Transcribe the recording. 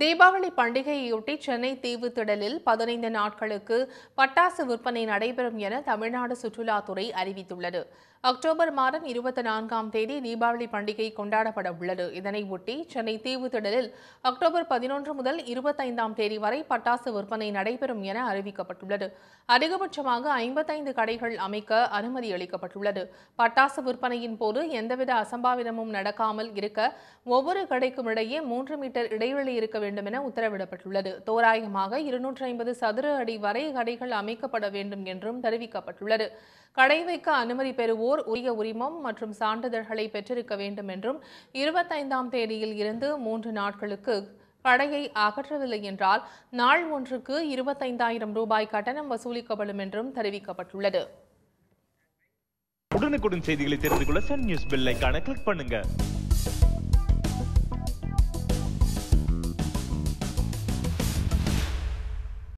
தீபாவளி பண்டிகையொட்டி சென்னை தீவு திடலில் பதினைந்து நாட்களுக்கு பட்டாசு விற்பனை நடைபெறும் என தமிழ்நாடு சுற்றுலாத்துறை அறிவித்துள்ளது அக்டோபர் மாதம் இருபத்தி நான்காம் தேதி தீபாவளி பண்டிகை கொண்டாடப்பட உள்ளது இதனையொட்டி சென்னை தீவு திடலில் அக்டோபர் பதினொன்று முதல் இருபத்தைந்தாம் தேதி வரை பட்டாசு விற்பனை நடைபெறும் என அறிவிக்கப்பட்டுள்ளது அதிகபட்சமாக ஐம்பத்தைந்து கடைகள் அமைக்க அனுமதி அளிக்கப்பட்டுள்ளது பட்டாசு விற்பனையின் போது எந்தவித அசம்பாவிதமும் நடக்காமல் இருக்க ஒவ்வொரு கடைக்கும் இடையே மூன்று மீட்டர் இடைவெளி இருக்க வேண்டும் என உத்தரவிடப்பட்டுள்ளது தோராயமாக இருநூற்றி ஐம்பது சதுர அடி வரை கடைகள் அமைக்கப்பட வேண்டும் என்றும் தெரிவிக்கப்பட்டுள்ளது கடை வைக்க அனுமதி பெறுவோர் உரிய உரிமம் மற்றும் சான்றிதழ்களை பெற்றிருக்க வேண்டும் என்றும் இருபத்தைந்தாம் தேதியில் இருந்து மூன்று நாட்களுக்கு கடையை அகற்றவில்லை என்றால் நாள் ஒன்றுக்கு இருபத்தைந்தாயிரம் ரூபாய் கட்டணம் வசூலிக்கப்படும் என்றும் தெரிவிக்கப்பட்டுள்ளது உடனுக்குடன் செய்திகளை தெரிந்து கொள்ள சன் நியூஸ் பெல்லைக்கான கிளிக் பண்ணுங்க